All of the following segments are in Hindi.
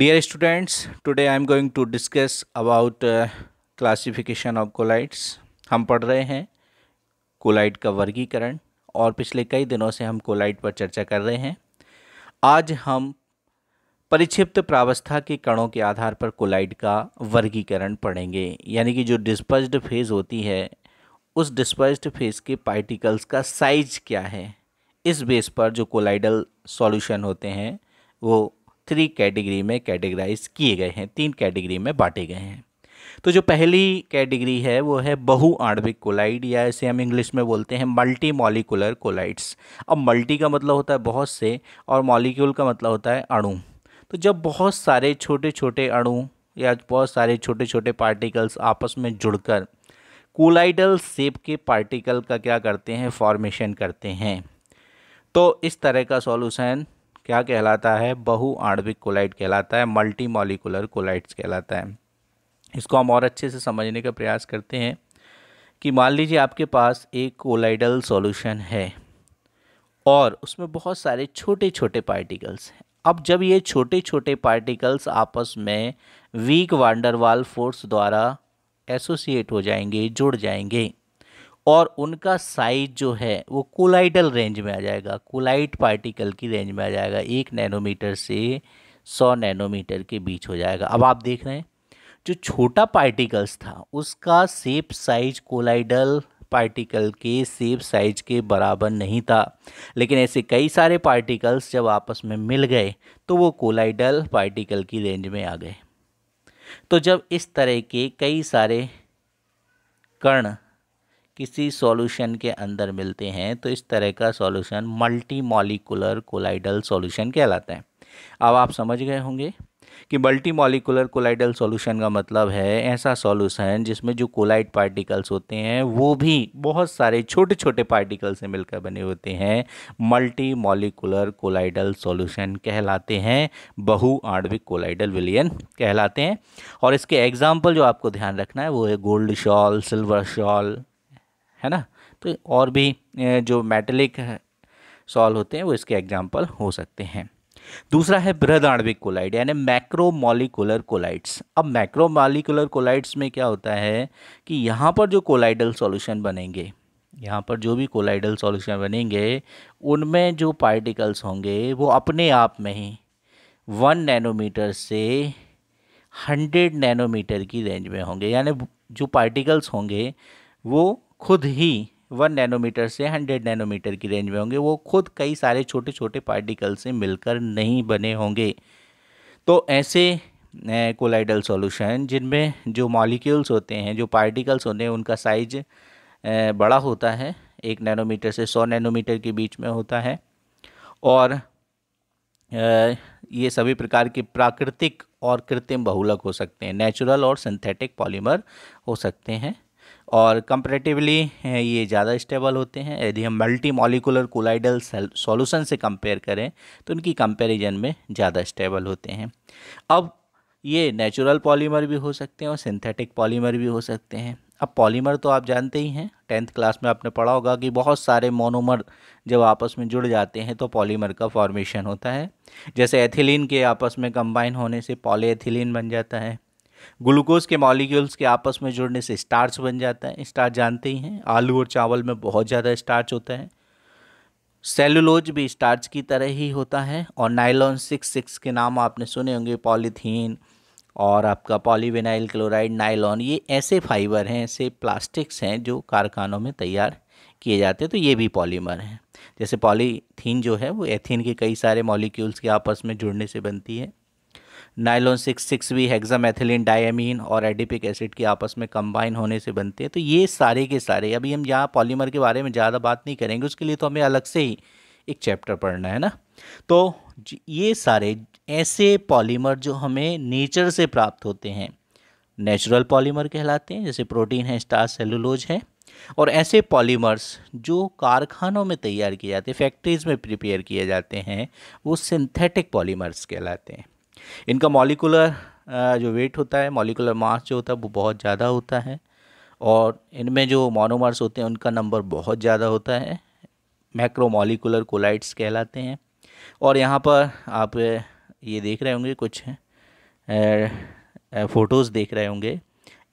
dear students today i am going to discuss about uh, classification of collides हम पढ़ रहे हैं कोलाइट का वर्गीकरण और पिछले कई दिनों से हम कोलाइट पर चर्चा कर रहे हैं आज हम परिक्षिप्त प्रावस्था के कणों के आधार पर कोलाइड का वर्गीकरण पढ़ेंगे यानी कि जो डिस्पर्स्ड फेज होती है उस डिस्पर्स्ड फेज के पार्टिकल्स का साइज क्या है इस बेस पर जो कोलाइडल सॉल्यूशन होते हैं वो थ्री कैटेगरी में कैटेगराइज किए गए हैं तीन कैटेगरी में बांटे गए हैं तो जो पहली कैटेगरी है वो है आणविक कोलाइड या इसे हम इंग्लिश में बोलते हैं मल्टी मॉलिकुलर कोलाइड्स अब मल्टी का मतलब होता है बहुत से और मॉलिक्यूल का मतलब होता है अणु तो जब बहुत सारे छोटे छोटे अणु या बहुत सारे छोटे छोटे पार्टिकल्स आपस में जुड़कर कोलाइडल सेप के पार्टिकल का क्या करते हैं फॉर्मेशन करते हैं तो इस तरह का सॉल्यूशन क्या कहलाता है आणविक कोलाइट कहलाता है मल्टी मॉलिकुलर कोलाइट्स कहलाता है इसको हम और अच्छे से समझने का प्रयास करते हैं कि मान लीजिए आपके पास एक कोलाइडल सॉल्यूशन है और उसमें बहुत सारे छोटे छोटे पार्टिकल्स हैं अब जब ये छोटे छोटे पार्टिकल्स आपस में वीक वांडरवाल फोर्स द्वारा एसोसिएट हो जाएंगे जुड़ जाएंगे और उनका साइज जो है वो कोलाइडल रेंज में आ जाएगा कोलाइट पार्टिकल की रेंज में आ जाएगा एक नैनोमीटर से सौ नैनोमीटर के बीच हो जाएगा अब आप देख रहे हैं जो छोटा पार्टिकल्स था उसका सेप साइज कोलाइडल पार्टिकल के सेप साइज के बराबर नहीं था लेकिन ऐसे कई सारे पार्टिकल्स जब आपस में मिल गए तो वो कोलाइडल पार्टिकल की रेंज में आ गए तो जब इस तरह के कई सारे कर्ण किसी सॉल्यूशन के अंदर मिलते हैं तो इस तरह का solution multi molecular colloidal solution कहलाता है अब आप समझ गए होंगे कि मल्टी मॉलिकुलर कोलाइडल सॉल्यूशन का मतलब है ऐसा सॉल्यूशन जिसमें जो कोलाइड पार्टिकल्स होते हैं वो भी बहुत सारे छोटे छोटे पार्टिकल से मिलकर बने होते हैं मल्टी मॉलिकुलर कोलाइडल सॉल्यूशन कहलाते हैं बहु आणविक कोलाइडल विलियन कहलाते हैं और इसके एग्जाम्पल जो आपको ध्यान रखना है वो है गोल्ड शॉल सिल्वर शॉल है ना तो और भी जो मेटलिक सॉल्व होते हैं वो इसके एग्जाम्पल हो सकते हैं दूसरा है आणविक कोलाइड यानी मैक्रोमोलिकुलर कोलाइड्स अब मैक्रोमोलिकुलर कोलाइड्स में क्या होता है कि यहाँ पर जो कोलाइडल सॉल्यूशन बनेंगे यहाँ पर जो भी कोलाइडल सॉल्यूशन बनेंगे उनमें जो पार्टिकल्स होंगे वो अपने आप में ही वन नैनोमीटर से हंड्रेड नैनोमीटर की रेंज में होंगे यानी जो पार्टिकल्स होंगे वो खुद ही वन नैनोमीटर से हंड्रेड नैनोमीटर की रेंज में होंगे वो खुद कई सारे छोटे छोटे पार्टिकल से मिलकर नहीं बने होंगे तो ऐसे कोलाइडल सॉल्यूशन जिनमें जो मॉलिक्यूल्स होते हैं जो पार्टिकल्स होते हैं उनका साइज बड़ा होता है एक नैनोमीटर से सौ नैनोमीटर के बीच में होता है और ये सभी प्रकार के प्राकृतिक और कृत्रिम बहुलक हो सकते हैं नेचुरल और सिंथेटिक पॉलीमर हो सकते हैं और कंपेरेटिवली ये ज़्यादा स्टेबल होते हैं यदि हम मल्टी मॉलिकुलर कोलाइडल सॉल्यूशन से कंपेयर करें तो उनकी कंपैरिजन में ज़्यादा स्टेबल होते हैं अब ये नेचुरल पॉलीमर भी हो सकते हैं और सिंथेटिक पॉलीमर भी हो सकते हैं अब पॉलीमर तो आप जानते ही हैं टेंथ क्लास में आपने पढ़ा होगा कि बहुत सारे मोनोमर जब आपस में जुड़ जाते हैं तो पॉलीमर का फॉर्मेशन होता है जैसे एथिलीन के आपस में कंबाइन होने से पॉलीएथिलीन बन जाता है ग्लूकोज के मॉलिक्यूल्स के आपस में जुड़ने से स्टार्च बन जाता है स्टार्च जानते ही हैं आलू और चावल में बहुत ज़्यादा स्टार्च होता है सेलुलोज भी स्टार्च की तरह ही होता है और नाइलॉन सिक्स सिक्स के नाम आपने सुने होंगे पॉलीथीन और आपका पॉलीविनाइल क्लोराइड नाइलॉन ये ऐसे फाइबर हैं ऐसे प्लास्टिक्स हैं जो कारखानों में तैयार किए जाते हैं तो ये भी पॉलीमर हैं जैसे पॉलीथीन जो है वो एथीन के कई सारे मॉलिक्यूल्स के आपस में जुड़ने से बनती है नाइलोन सिक्स सिक्स भी हेक्सामेथिलीन डायमीन और एडिपिक एसिड के आपस में कंबाइन होने से बनते हैं तो ये सारे के सारे अभी हम यहाँ पॉलीमर के बारे में ज़्यादा बात नहीं करेंगे उसके लिए तो हमें अलग से ही एक चैप्टर पढ़ना है ना तो ये सारे ऐसे पॉलीमर जो हमें नेचर से प्राप्त होते हैं नेचुरल पॉलीमर कहलाते हैं जैसे प्रोटीन है स्टार सेलुलोज है और ऐसे पॉलीमर्स जो कारखानों में तैयार किए जाते हैं फैक्ट्रीज़ में प्रिपेयर किए जाते हैं वो सिंथेटिक पॉलीमर्स कहलाते हैं इनका मॉलिकुलर जो वेट होता है मॉलिकुलर मास जो होता है वो बहुत ज़्यादा होता है और इनमें जो मोनोमर्स होते हैं उनका नंबर बहुत ज़्यादा होता है मैक्रोमोलिकुलर कोलाइट्स कहलाते हैं और यहाँ पर आप ये देख रहे होंगे कुछ फ़ोटोज़ देख रहे होंगे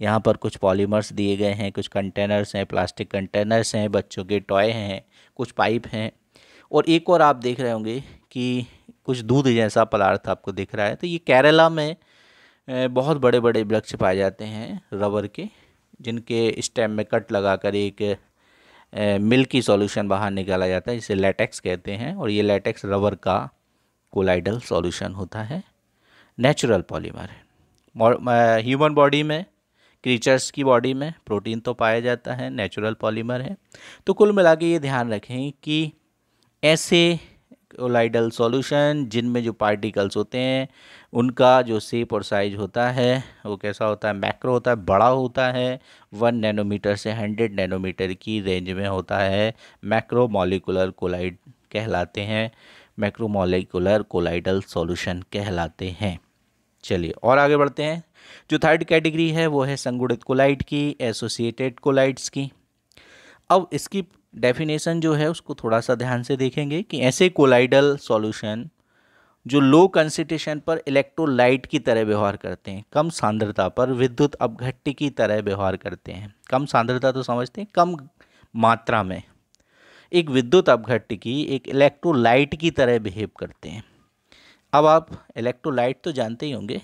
यहाँ पर कुछ पॉलीमर्स दिए गए हैं कुछ कंटेनर्स हैं प्लास्टिक कंटेनर्स हैं बच्चों के टॉय हैं कुछ पाइप हैं और एक और आप देख रहे होंगे कि कुछ दूध जैसा पदार्थ आपको दिख रहा है तो ये केरला में बहुत बड़े बड़े वृक्ष पाए जाते हैं रबर के जिनके स्टेम में कट लगाकर एक मिल्की सॉल्यूशन बाहर निकाला जाता है जिसे लेटेक्स कहते हैं और ये लेटेक्स रबर का कोलाइडल सॉल्यूशन होता है नेचुरल पॉलीमर है ह्यूमन बॉडी में क्रीचर्स की बॉडी में प्रोटीन तो पाया जाता है नेचुरल पॉलीमर है तो कुल मिला के ये ध्यान रखें कि ऐसे कोलाइडल सॉल्यूशन जिनमें जो पार्टिकल्स होते हैं उनका जो सेप और साइज होता है वो कैसा होता है मैक्रो होता है बड़ा होता है वन नैनोमीटर से हंड्रेड नैनोमीटर की रेंज में होता है मैक्रो मॉलिकुलर कोलाइड कहलाते हैं मैक्रो मॉलिकुलर कोलाइडल सॉल्यूशन कहलाते हैं चलिए और आगे बढ़ते हैं जो थर्ड कैटेगरी है वो है संगुड़ित कोलाइट की एसोसिएटेड कोलाइट्स की अब इसकी डेफिनेशन जो है उसको थोड़ा सा ध्यान से देखेंगे कि ऐसे कोलाइडल सॉल्यूशन जो लो कंसिटेशन पर इलेक्ट्रोलाइट की तरह व्यवहार करते हैं कम सांद्रता पर विद्युत अपघट्ट की तरह व्यवहार करते हैं कम सांद्रता तो समझते हैं कम मात्रा में एक विद्युत अपघट्ट की एक इलेक्ट्रोलाइट की तरह बिहेव करते हैं अब आप इलेक्ट्रोलाइट तो जानते ही होंगे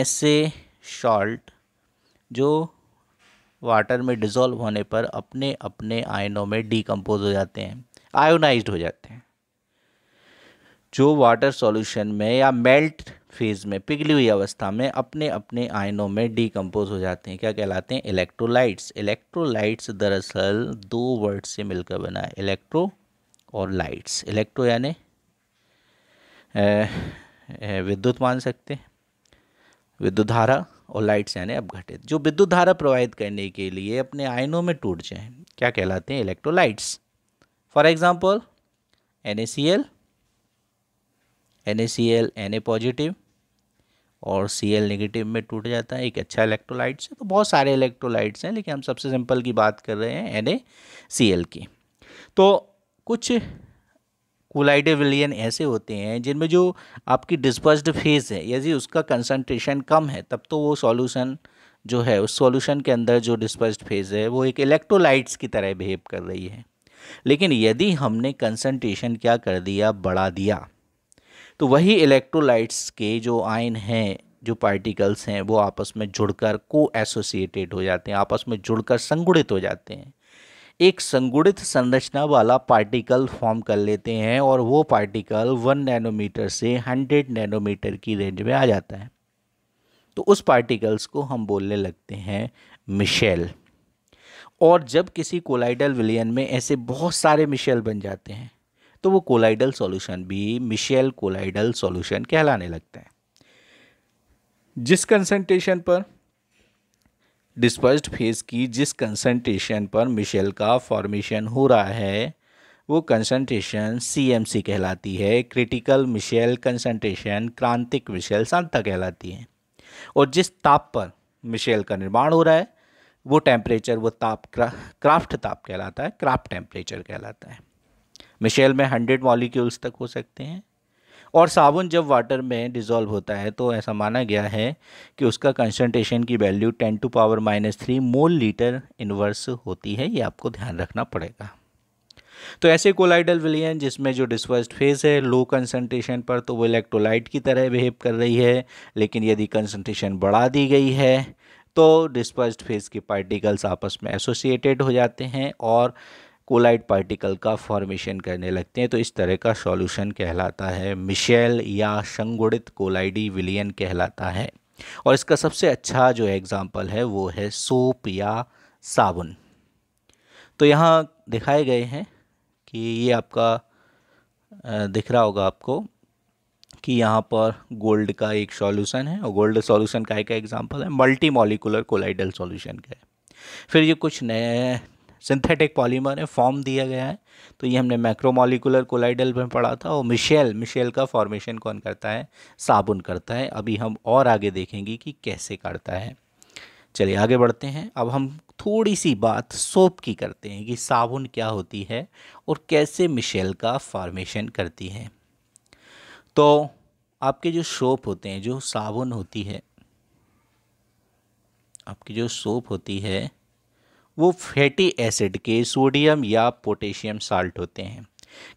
ऐसे शॉल्ट जो वाटर में डिज़ोल्व होने पर अपने अपने आयनों में डिकम्पोज हो जाते हैं आयोनाइज हो जाते हैं जो वाटर सॉल्यूशन में या मेल्ट फेज़ में पिघली हुई अवस्था में अपने अपने आयनों में डिकम्पोज हो जाते हैं क्या कहलाते हैं इलेक्ट्रोलाइट्स इलेक्ट्रोलाइट्स दरअसल दो वर्ड से मिलकर बना है इलेक्ट्रो और लाइट्स इलेक्ट्रो यानी विद्युत मान सकते हैं विद्युत धारा और लाइट्स यानी अपघटित जो विद्युत धारा प्रवाहित करने के लिए अपने आयनों में टूट जाए क्या कहलाते हैं electrolytes for example N A C L N A C L N A positive और सी एल नेगेटिव में टूट जाता है एक अच्छा इलेक्ट्रोलाइट्स है तो बहुत सारे इलेक्ट्रोलाइट्स हैं लेकिन हम सबसे सिंपल की बात कर रहे हैं एन ए सी एल की तो कुछ कोलाइडे विलियन ऐसे होते हैं जिनमें जो आपकी डिस्पर्स्ड फेज है यदि उसका कंसनट्रेशन कम है तब तो वो सॉल्यूशन जो है उस सॉल्यूशन के अंदर जो डिस्पर्स्ड फेज है वो एक इलेक्ट्रोलाइट्स की तरह बिहेव कर रही है लेकिन यदि हमने कंसनट्रेशन क्या कर दिया बढ़ा दिया तो वही इलेक्ट्रोलाइट्स के जो आयन हैं जो पार्टिकल्स हैं वो आपस में जुड़कर को एसोसिएटेड हो जाते हैं आपस में जुड़कर संगुणित हो जाते हैं एक संगुणित संरचना वाला पार्टिकल फॉर्म कर लेते हैं और वो पार्टिकल वन नैनोमीटर से हंड्रेड नैनोमीटर की रेंज में आ जाता है तो उस पार्टिकल्स को हम बोलने लगते हैं मिशेल और जब किसी कोलाइडल विलियन में ऐसे बहुत सारे मिशेल बन जाते हैं तो वो कोलाइडल सॉल्यूशन भी मिशेल कोलाइडल सॉल्यूशन कहलाने लगता है जिस कंसंट्रेशन पर डिस्पर्स्ड फेज की जिस कंसनट्रेशन पर मिशेल का फॉर्मेशन हो रहा है वो कंसनट्रेशन सी कहलाती है क्रिटिकल मिशेल कंसनट्रेशन क्रांतिक मिशेल सांता कहलाती है और जिस ताप पर मिशेल का निर्माण हो रहा है वो टेम्परेचर वो ताप क्रा, क्राफ्ट ताप कहलाता है क्राफ्ट टेम्परेचर कहलाता है मिशेल में हंड्रेड मॉलिक्यूल्स तक हो सकते हैं और साबुन जब वाटर में डिज़ोल्व होता है तो ऐसा माना गया है कि उसका कंसनट्रेशन की value ten to power minus three mole litre inverse होती है ये आपको ध्यान रखना पड़ेगा तो ऐसे कोलाइडल विलियन जिसमें जो डिस्वर्स्ड फेज है लो कंसनट्रेशन पर तो वो इलेक्ट्रोलाइट की तरह बिहेव कर रही है लेकिन यदि कंसनट्रेशन बढ़ा दी गई है तो डिस्पर्स्ड फेज के पार्टिकल्स आपस में एसोसिएटेड हो जाते हैं और कोलाइड पार्टिकल का फॉर्मेशन करने लगते हैं तो इस तरह का सॉल्यूशन कहलाता है मिशेल या संगुणित कोलाइडी विलियन कहलाता है और इसका सबसे अच्छा जो एग्ज़ाम्पल है वो है सोप या साबुन तो यहाँ दिखाए गए हैं कि ये आपका दिख रहा होगा आपको कि यहाँ पर गोल्ड का एक सॉल्यूशन है और गोल्ड सॉल्यूशन का एक एग्जांपल है मल्टी मॉलिकुलर कोलाइडल सॉल्यूशन का है फिर ये कुछ नए सिंथेटिक पॉलीमर है फॉर्म दिया गया है तो ये हमने मैक्रोमोलिकुलर कोलाइडल में पढ़ा था और मिशेल मिशेल का फॉर्मेशन कौन करता है साबुन करता है अभी हम और आगे देखेंगे कि कैसे करता है चलिए आगे बढ़ते हैं अब हम थोड़ी सी बात सोप की करते हैं कि साबुन क्या होती है और कैसे मिशेल का फॉर्मेशन करती है तो आपके जो सोप होते हैं जो साबुन होती है आपकी जो सोप होती है वो फैटी एसिड के सोडियम या पोटेशियम साल्ट होते हैं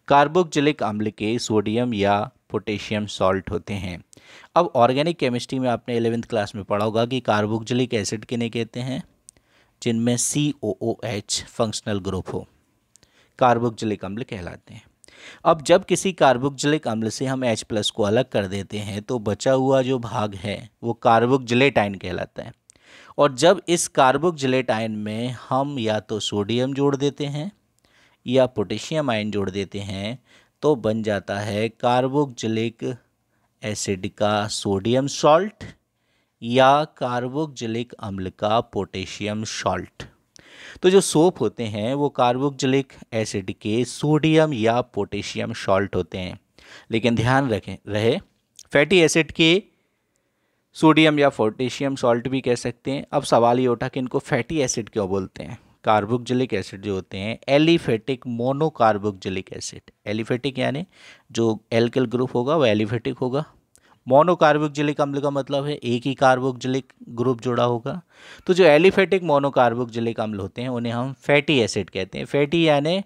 कार्बोक्जिलिक अम्ल के सोडियम या पोटेशियम सॉल्ट होते हैं अब ऑर्गेनिक केमिस्ट्री में आपने एलेवेंथ क्लास में पढ़ा होगा कि कार्बोक्जिलिक एसिड किन्हें कहते हैं जिनमें C O O H functional group हो कार्बोक्जिलिक अम्ल कहलाते हैं अब जब किसी कार्बोक्जिलिक अम्ल से हम H प्लस को अलग कर देते हैं तो बचा हुआ जो भाग है वो कार्बोक्जिलेटाइन कहलाता है और जब इस कार्बोक्जिलेट आयन में हम या तो सोडियम जोड़ देते हैं या पोटेशियम आयन जोड़ देते हैं तो बन जाता है कार्बोक्जिलिक एसिड का सोडियम सॉल्ट या कार्बोक्जिलिक अम्ल का पोटेशियम सॉल्ट तो जो सोप होते हैं वो कार्बोक्जिलिक एसिड के सोडियम या पोटेशियम सॉल्ट होते हैं लेकिन ध्यान रखें रहे फैटी एसिड के सोडियम या पोटेशियम सॉल्ट भी कह सकते हैं अब सवाल ये उठा कि इनको फैटी एसिड क्यों बोलते हैं कार्बोक्जिलिक एसिड जो होते हैं एलिफेटिक मोनोकार्बोक्जिलिक एसिड एलिफेटिक यानी जो एल्कल ग्रुप होगा वह एलिफेटिक होगा मोनोकार्बोक्जिलिक अम्ल का मतलब-, मतलब है एक ही कार्बोक्जिलिक ग्रुप जुड़ा होगा तो जो एलिफेटिक मोनोकार्बोक्जिलिक अम्ल होते हैं उन्हें हम फैटी एसिड कहते हैं फैटी यानी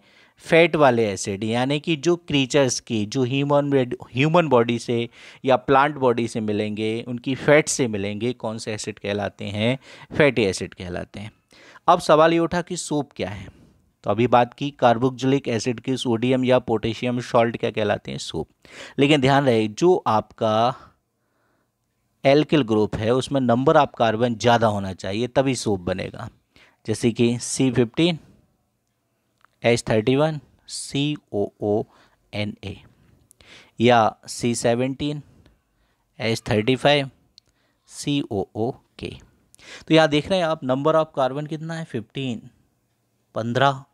फैट वाले एसिड यानी कि जो क्रीचर्स की जो ह्यूमन ह्यूमन बॉडी से या प्लांट बॉडी से मिलेंगे उनकी फैट से मिलेंगे कौन से एसिड कहलाते हैं फैटी एसिड कहलाते हैं अब सवाल ये उठा कि सोप क्या है तो अभी बात की कार्बोक्जिलिक एसिड के सोडियम या पोटेशियम सॉल्ट क्या कहलाते हैं सोप लेकिन ध्यान रहे जो आपका एल्किल ग्रुप है उसमें नंबर ऑफ कार्बन ज़्यादा होना चाहिए तभी सोप बनेगा जैसे कि C fifteen H thirty one C O O N A या C seventeen H thirty five C O O K तो यहाँ देख रहे हैं आप नंबर ऑफ कार्बन कितना है फिफ्टीन पंद्रह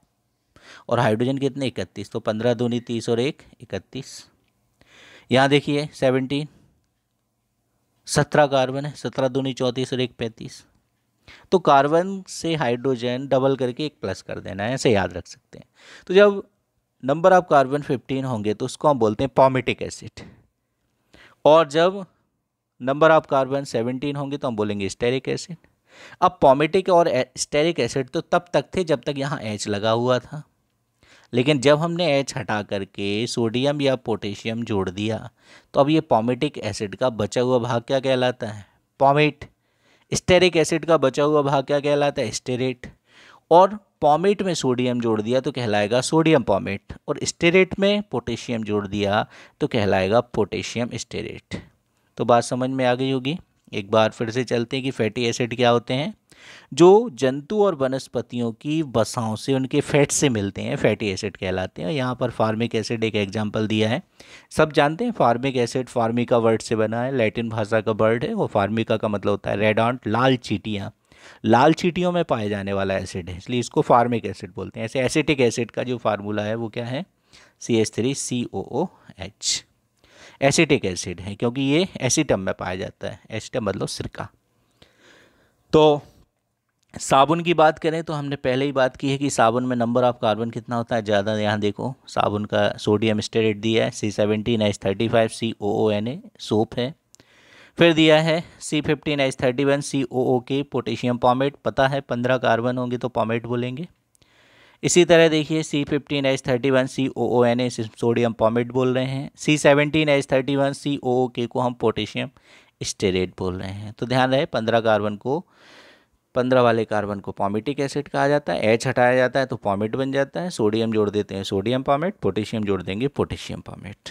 और हाइड्रोजन कितने इकतीस तो पंद्रह दूनी तीस और एक इकतीस यहाँ देखिए सेवनटीन सत्रह कार्बन है सत्रह दूनी चौंतीस और एक पैंतीस तो कार्बन से हाइड्रोजन डबल करके एक प्लस कर देना है ऐसे याद रख सकते हैं तो जब नंबर ऑफ कार्बन 15 होंगे तो उसको हम बोलते हैं पॉमेटिक एसिड और जब नंबर ऑफ कार्बन 17 होंगे तो हम बोलेंगे स्टेरिक एसिड अब पॉमेटिक और स्टेरिक एसिड तो तब तक थे जब तक यहाँ एच लगा हुआ था लेकिन जब हमने एच हटा करके सोडियम या पोटेशियम जोड़ दिया तो अब ये पॉमेटिक एसिड का बचा हुआ भाग क्या कहलाता है पॉमेट स्टेरिक एसिड का बचा हुआ भाग क्या कहलाता है स्टेरेट और पॉमेट में सोडियम जोड़ दिया तो कहलाएगा सोडियम पॉमेट और स्टेरेट में पोटेशियम जोड़ दिया तो कहलाएगा पोटेशियम स्टेरेट तो बात समझ में आ गई होगी एक बार फिर से चलते हैं कि फैटी एसिड क्या होते हैं जो जंतु और वनस्पतियों की बसाओं से उनके फैट से मिलते हैं फैटी एसिड कहलाते हैं यहाँ पर फार्मिक एसिड एक एग्जांपल दिया है सब जानते हैं फार्मिक एसिड फार्मिका वर्ड से बना है लैटिन भाषा का वर्ड है वो फार्मिका का मतलब होता है रेड ऑन्ट लाल चीटियाँ लाल चीटियों में पाए जाने वाला एसिड है इसलिए इसको फार्मिक एसिड बोलते हैं ऐसे एसिटिक एसिड का जो फार्मूला है वो क्या है C S three C O O H acetic acid है क्योंकि ये एसिटम में पाया जाता है एसिटम मतलब सिरका तो साबुन की बात करें तो हमने पहले ही बात की है कि साबुन में नंबर ऑफ कार्बन कितना होता है ज़्यादा यहाँ देखो साबुन का सोडियम स्टेरेट दिया है C seventeen H thirty five C O O N A soap है फिर दिया है C fifteen H thirty one C O O K potassium पॉमेट पता है पंद्रह कार्बन होंगे तो पॉमेट बोलेंगे इसी तरह देखिए C fifteen H thirty one C O O N इसे सोडियम पॉमेट बोल रहे हैं C seventeen H thirty one C O O K को हम पोटेशियम स्टेरेट बोल रहे हैं तो ध्यान रहे पंद्रह कार्बन को पंद्रह वाले कार्बन को पॉमेटिक एसिड कहा जाता है एच हटाया जाता है तो पॉमेट बन जाता है सोडियम जोड़ देते हैं सोडियम पॉमेट पोटेशियम जोड़ देंगे पोटेशियम पॉमेट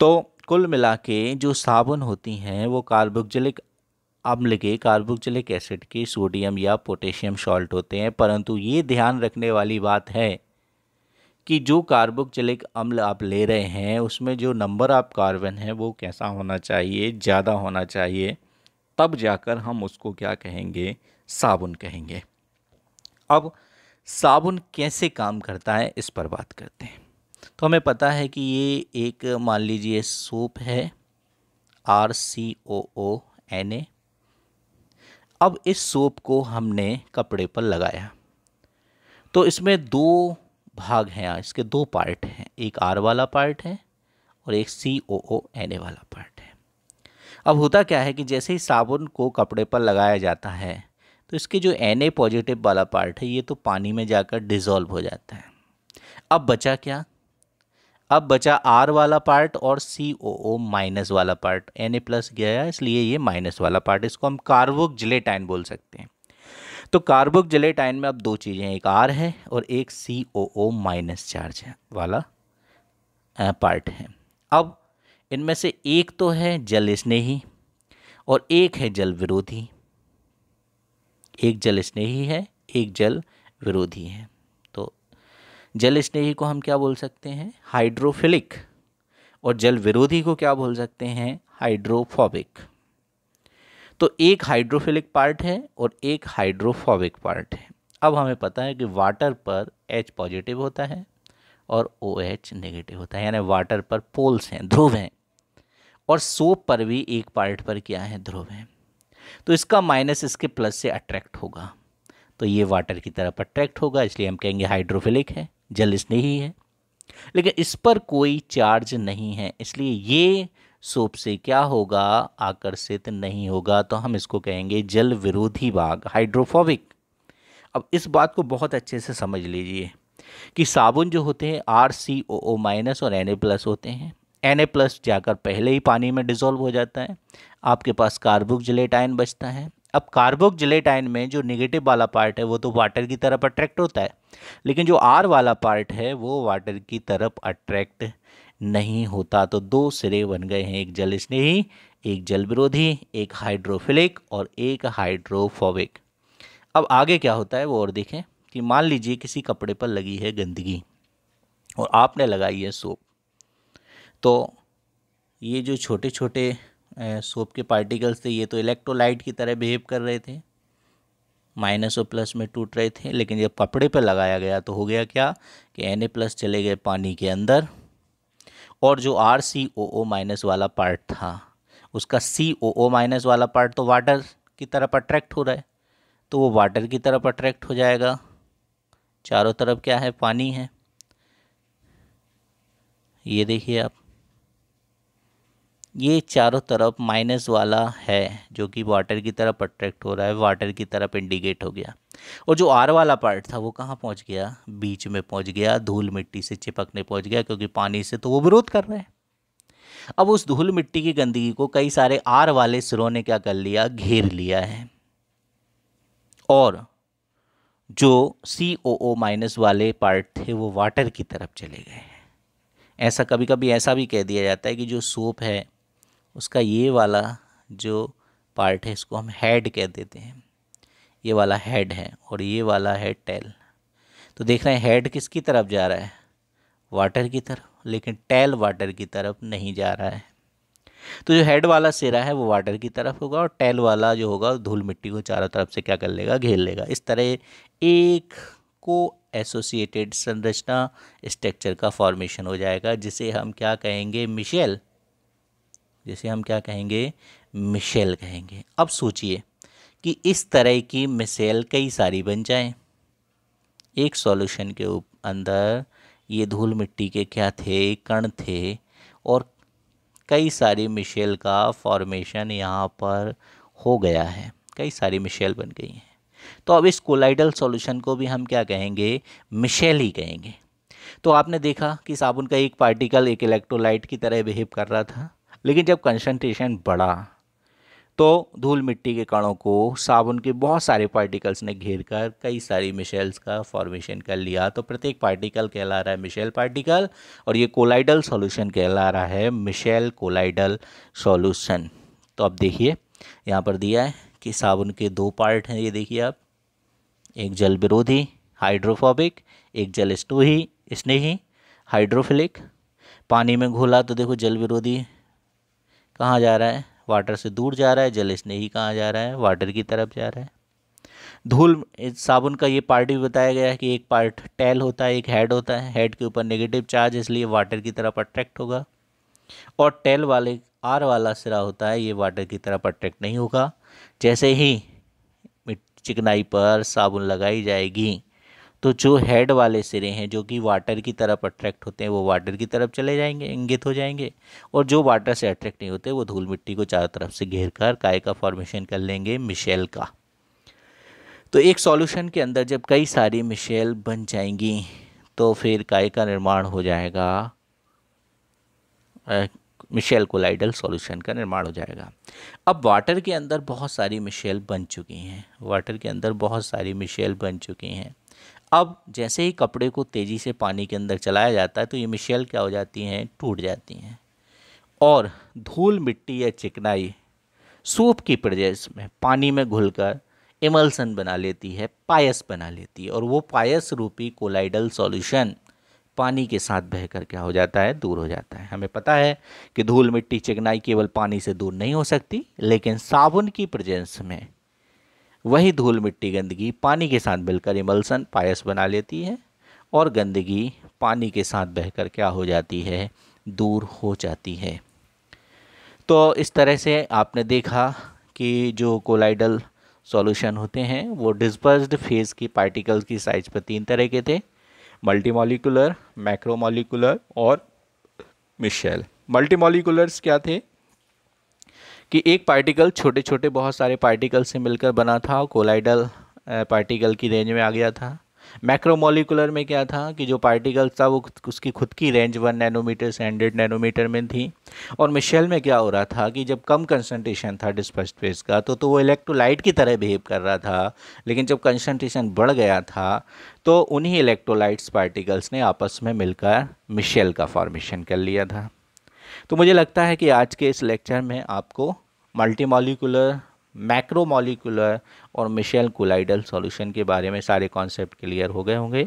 तो कुल मिला के जो साबुन होती हैं वो कार्बोक्जिलिक अम्ल के कार्बोक्सिलिक एसिड के सोडियम या पोटेशियम सॉल्ट होते हैं परंतु ये ध्यान रखने वाली बात है कि जो कार्बोक्सिलिक अम्ल आप ले रहे हैं उसमें जो नंबर आप कार्बन है वो कैसा होना चाहिए ज़्यादा होना चाहिए तब जाकर हम उसको क्या कहेंगे साबुन कहेंगे अब साबुन कैसे काम करता है इस पर बात करते हैं तो हमें पता है कि ये एक मान लीजिए सोप है are C O O N ए अब इस सोप को हमने कपड़े पर लगाया तो इसमें दो भाग हैं इसके दो पार्ट हैं एक आर वाला पार्ट है और एक सी ओ ओ एन ए वाला पार्ट है अब होता क्या है कि जैसे ही साबुन को कपड़े पर लगाया जाता है तो इसके जो एन ए पॉजिटिव वाला पार्ट है ये तो पानी में जाकर डिज़ोल्व हो जाता है अब बचा क्या अब बचा आर वाला पार्ट और सी ओ ओ माइनस वाला पार्ट एन ए प्लस गया इसलिए ये माइनस वाला पार्ट इसको हम कार्बोक कार्बोक्जिलेटाइन बोल सकते हैं तो कार्बोक कार्बोक्जिलेटाइन में अब दो चीज़ें एक आर है और एक C O O minus charge वाला पार्ट है अब इनमें से एक तो है जल स्नेही और एक है जल विरोधी एक जल स्नेही है एक जल विरोधी है जल स्नेही को हम क्या बोल सकते हैं हाइड्रोफिलिक और जल विरोधी को क्या बोल सकते हैं हाइड्रोफोबिक तो एक हाइड्रोफिलिक पार्ट है और एक हाइड्रोफोबिक पार्ट है अब हमें पता है कि वाटर पर एच पॉजिटिव होता है और ओ एच नेगेटिव होता है यानी वाटर पर पोल्स हैं ध्रुव हैं और सोप पर भी एक पार्ट पर क्या है ध्रुव है तो इसका माइनस इसके प्लस से अट्रैक्ट होगा तो ये वाटर की तरफ अट्रैक्ट होगा इसलिए हम कहेंगे हाइड्रोफिलिक है जल स्नेही है लेकिन इस पर कोई चार्ज नहीं है इसलिए ये सोप से क्या होगा आकर्षित नहीं होगा तो हम इसको कहेंगे जल विरोधी बाघ हाइड्रोफोबिक अब इस बात को बहुत अच्छे से समझ लीजिए कि साबुन जो होते हैं R C O O minus और एन ए प्लस होते हैं एन ए प्लस जाकर पहले ही पानी में डिज़ोल्व हो जाता है आपके पास कार्बोक्जिलेट आयन बचता है अब कार्बोक्जिलेट आयन में जो निगेटिव वाला पार्ट है वो तो वाटर की तरफ अट्रैक्ट होता है लेकिन जो आर वाला पार्ट है वो वाटर की तरफ अट्रैक्ट नहीं होता तो दो सिरे बन गए हैं एक जल स्नेही एक जल विरोधी एक हाइड्रोफिलिक और एक हाइड्रोफोबिक अब आगे क्या होता है वो और देखें कि मान लीजिए किसी कपड़े पर लगी है गंदगी और आपने लगाई है सोप तो ये जो छोटे छोटे सोप के पार्टिकल्स थे ये तो इलेक्ट्रोलाइट की तरह बिहेव कर रहे थे माइनस और प्लस में टूट रहे थे लेकिन जब कपड़े पर लगाया गया तो हो गया क्या कि एन ए प्लस चले गए पानी के अंदर और जो R C O O minus वाला पार्ट था उसका सी ओ ओ माइनस वाला पार्ट तो वाटर की तरफ अट्रैक्ट हो रहा है तो वो वाटर की तरफ अट्रैक्ट हो जाएगा चारों तरफ क्या है पानी है ये देखिए आप ये चारों तरफ माइनस वाला है जो कि वाटर की तरफ अट्रैक्ट हो रहा है वाटर की तरफ इंडिकेट हो गया और जो आर वाला पार्ट था वो कहाँ पहुँच गया बीच में पहुँच गया धूल मिट्टी से चिपकने पहुँच गया क्योंकि पानी से तो वो विरोध कर रहे हैं अब उस धूल मिट्टी की गंदगी को कई सारे आर वाले सिरों ने क्या कर लिया घेर लिया है और जो सी ओ ओ माइनस वाले पार्ट थे वो वाटर की तरफ चले गए ऐसा कभी कभी ऐसा भी कह दिया जाता है कि जो सोप है उसका ये वाला जो पार्ट है इसको हम हेड कह देते हैं ये वाला हेड है और ये वाला है टेल तो देख रहे हैं हेड किसकी तरफ जा रहा है वाटर की तरफ लेकिन टेल वाटर की तरफ नहीं जा रहा है तो जो हेड वाला सिरा है वो वाटर की तरफ होगा और टेल वाला जो होगा धूल मिट्टी को चारों तरफ से क्या कर लेगा घेर लेगा इस तरह एक को एसोसिएटेड संरचना स्ट्रक्चर का फॉर्मेशन हो जाएगा जिसे हम क्या कहेंगे मिशेल जैसे हम क्या कहेंगे मिशेल कहेंगे अब सोचिए कि इस तरह की मिसेल कई सारी बन जाए एक सॉल्यूशन के अंदर ये धूल मिट्टी के क्या थे कण थे और कई सारी मिशेल का फॉर्मेशन यहाँ पर हो गया है कई सारी मिशेल बन गई हैं तो अब इस कोलाइडल सॉल्यूशन को भी हम क्या कहेंगे मिशेल ही कहेंगे तो आपने देखा कि साबुन का एक पार्टिकल एक इलेक्ट्रोलाइट की तरह बिहेव कर रहा था लेकिन जब कंसनट्रेशन बढ़ा तो धूल मिट्टी के कणों को साबुन के बहुत सारे पार्टिकल्स ने घेर कर कई सारी मिशेल्स का फॉर्मेशन कर लिया तो प्रत्येक पार्टिकल कहला रहा है मिशेल पार्टिकल और ये कोलाइडल सॉल्यूशन कहला रहा है मिशेल कोलाइडल सॉल्यूशन तो अब देखिए यहाँ पर दिया है कि साबुन के दो पार्ट हैं ये देखिए आप एक जल विरोधी हाइड्रोफोबिक एक जल स्टोही स्नेही हाइड्रोफिलिक पानी में घोला तो देखो जल विरोधी कहाँ जा रहा है वाटर से दूर जा रहा है जल स्नेही कहाँ जा रहा है वाटर की तरफ जा रहा है धूल साबुन का ये पार्ट भी बताया गया है कि एक पार्ट टेल होता है एक हेड होता है हेड के ऊपर नेगेटिव चार्ज इसलिए वाटर की तरफ अट्रैक्ट होगा और टेल वाले आर वाला सिरा होता है ये वाटर की तरफ अट्रैक्ट नहीं होगा जैसे ही चिकनाई पर साबुन लगाई जाएगी तो जो हेड वाले सिरे हैं जो कि वाटर की तरफ अट्रैक्ट होते हैं वो वाटर की तरफ चले जाएंगे इंगित हो जाएंगे और जो वाटर से अट्रैक्ट नहीं होते वो धूल मिट्टी को चारों तरफ से घेर कर काय का फॉर्मेशन कर लेंगे मिशेल का तो एक सॉल्यूशन के अंदर जब कई सारी मिशेल बन जाएंगी तो फिर काय का निर्माण हो जाएगा मिशेल कोलाइडल सॉल्यूशन का निर्माण हो जाएगा अब वाटर के अंदर बहुत सारी मिशेल बन चुकी हैं वाटर के अंदर बहुत सारी मिशेल बन चुकी हैं अब जैसे ही कपड़े को तेज़ी से पानी के अंदर चलाया जाता है तो ये मिशेल क्या हो जाती हैं टूट जाती हैं और धूल मिट्टी या चिकनाई सूप की प्रजेस में पानी में घुलकर इमल्सन बना लेती है पायस बना लेती है और वो पायस रूपी कोलाइडल सॉल्यूशन पानी के साथ बहकर क्या हो जाता है दूर हो जाता है हमें पता है कि धूल मिट्टी चिकनाई केवल पानी से दूर नहीं हो सकती लेकिन साबुन की प्रजेंस में वही धूल मिट्टी गंदगी पानी के साथ मिलकर इमल्सन पायस बना लेती है और गंदगी पानी के साथ बहकर क्या हो जाती है दूर हो जाती है तो इस तरह से आपने देखा कि जो कोलाइडल सॉल्यूशन होते हैं वो डिस्पर्स्ड फेज़ की पार्टिकल्स की साइज पर तीन तरह के थे मल्टीमोलिकुलर मैक्रोमोलिकुलर और मिशेल मल्टीमोलिकुलर्स क्या थे कि एक पार्टिकल छोटे छोटे बहुत सारे पार्टिकल से मिलकर बना था कोलाइडल पार्टिकल की रेंज में आ गया था मैक्रोमोलिकुलर में क्या था कि जो पार्टिकल था वो उसकी खुद की रेंज वन नैनोमीटर से हंड्रेड नैनोमीटर में थी और मिशेल में क्या हो रहा था कि जब कम कंसनट्रेशन था डिस्पर्स फेज का तो तो वो इलेक्ट्रोलाइट की तरह बिहेव कर रहा था लेकिन जब कंसनट्रेशन बढ़ गया था तो उन्हीं इलेक्ट्रोलाइट्स पार्टिकल्स ने आपस में मिलकर मिशेल का फॉर्मेशन कर लिया था तो मुझे लगता है कि आज के इस लेक्चर में आपको मल्टी मॉलिकुलर मैक्रो मॉलिकुलर और मिशेल कोलाइडल सॉल्यूशन के बारे में सारे कॉन्सेप्ट क्लियर हो गए होंगे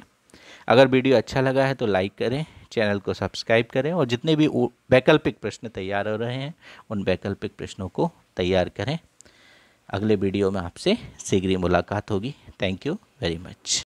अगर वीडियो अच्छा लगा है तो लाइक करें चैनल को सब्सक्राइब करें और जितने भी वैकल्पिक प्रश्न तैयार हो रहे हैं उन वैकल्पिक प्रश्नों को तैयार करें अगले वीडियो में आपसे शीघ्र मुलाकात होगी थैंक यू वेरी मच